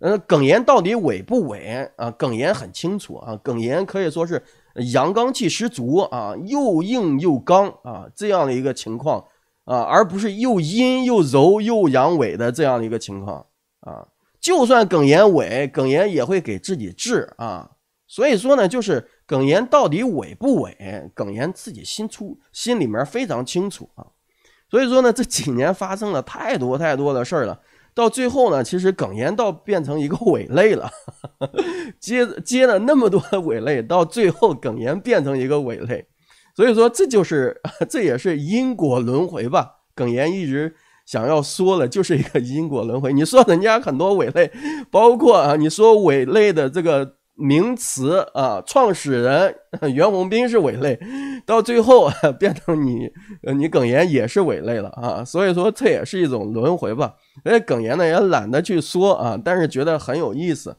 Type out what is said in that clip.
呃，梗炎到底伟不伟啊？梗炎很清楚啊，梗炎可以说是阳刚气十足啊，又硬又刚啊，这样的一个情况啊，而不是又阴又柔又阳痿的这样的一个情况啊。就算梗炎伟，梗炎也会给自己治啊。所以说呢，就是梗炎到底伟不伟，梗炎自己心出心里面非常清楚啊。所以说呢，这几年发生了太多太多的事儿了。到最后呢，其实耿咽倒变成一个伪类了，接接了那么多伪类，到最后耿咽变成一个伪类，所以说这就是，这也是因果轮回吧。耿咽一直想要说的就是一个因果轮回。你说人家很多伪类，包括啊，你说伪类的这个名词啊，创始人袁宏斌是伪类，到最后变成你，你哽咽也是伪类了啊！所以说这也是一种轮回吧。哎，哽咽呢也懒得去说啊，但是觉得很有意思。